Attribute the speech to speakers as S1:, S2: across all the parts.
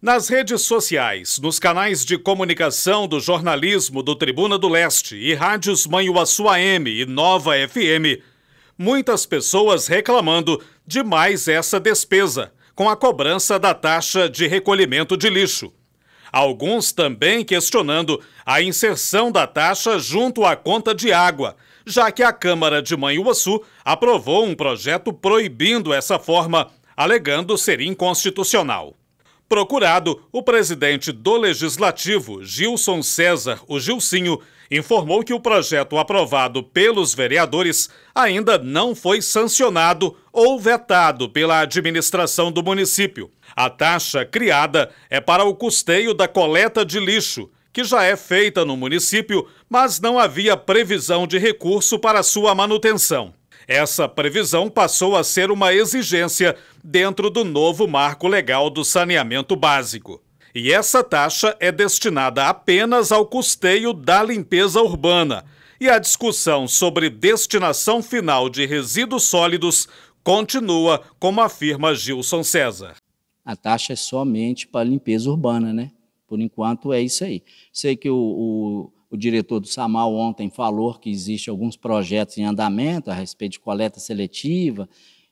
S1: Nas redes sociais, nos canais de comunicação do jornalismo do Tribuna do Leste e rádios Manhuaçu AM e Nova FM, muitas pessoas reclamando de mais essa despesa com a cobrança da taxa de recolhimento de lixo. Alguns também questionando a inserção da taxa junto à conta de água, já que a Câmara de Manhuaçu aprovou um projeto proibindo essa forma, alegando ser inconstitucional. Procurado, o presidente do Legislativo, Gilson César, o Gilcinho, informou que o projeto aprovado pelos vereadores ainda não foi sancionado ou vetado pela administração do município. A taxa criada é para o custeio da coleta de lixo, que já é feita no município, mas não havia previsão de recurso para sua manutenção. Essa previsão passou a ser uma exigência dentro do novo marco legal do saneamento básico. E essa taxa é destinada apenas ao custeio da limpeza urbana. E a discussão sobre destinação final de resíduos sólidos continua, como afirma Gilson César.
S2: A taxa é somente para limpeza urbana, né? Por enquanto é isso aí. Sei que o, o o diretor do Samal ontem falou que existe alguns projetos em andamento a respeito de coleta seletiva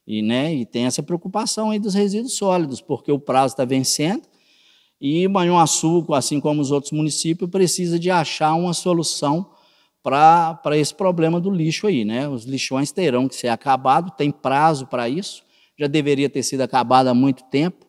S2: e, né, e tem essa preocupação aí dos resíduos sólidos, porque o prazo está vencendo e Manhuaçu, assim como os outros municípios, precisa de achar uma solução para esse problema do lixo aí. Né? Os lixões terão que ser acabados, tem prazo para isso, já deveria ter sido acabado há muito tempo.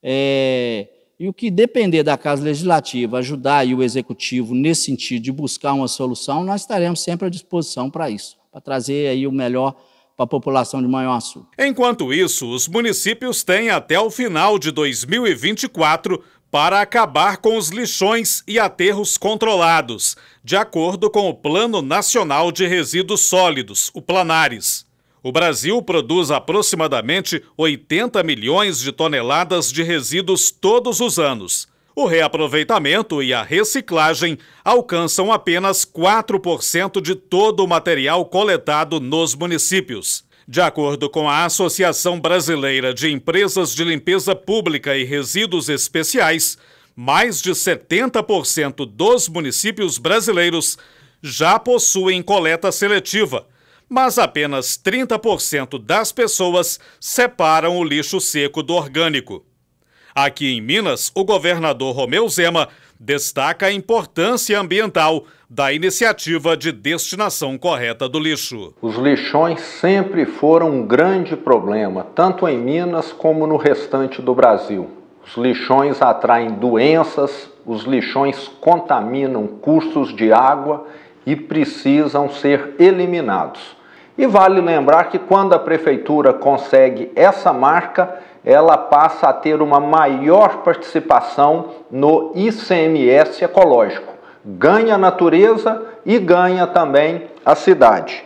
S2: É, e o que depender da Casa Legislativa ajudar o Executivo nesse sentido de buscar uma solução, nós estaremos sempre à disposição para isso, para trazer aí o melhor para a população de
S1: Manhuaçu. Enquanto isso, os municípios têm até o final de 2024 para acabar com os lixões e aterros controlados, de acordo com o Plano Nacional de Resíduos Sólidos, o Planares o Brasil produz aproximadamente 80 milhões de toneladas de resíduos todos os anos. O reaproveitamento e a reciclagem alcançam apenas 4% de todo o material coletado nos municípios. De acordo com a Associação Brasileira de Empresas de Limpeza Pública e Resíduos Especiais, mais de 70% dos municípios brasileiros já possuem coleta seletiva mas apenas 30% das pessoas separam o lixo seco do orgânico. Aqui em Minas, o governador Romeu Zema destaca a importância ambiental da iniciativa de destinação correta do lixo.
S3: Os lixões sempre foram um grande problema, tanto em Minas como no restante do Brasil. Os lixões atraem doenças, os lixões contaminam cursos de água e precisam ser eliminados. E vale lembrar que quando a prefeitura consegue essa marca, ela passa a ter uma maior participação no ICMS ecológico. Ganha a natureza e ganha também a cidade.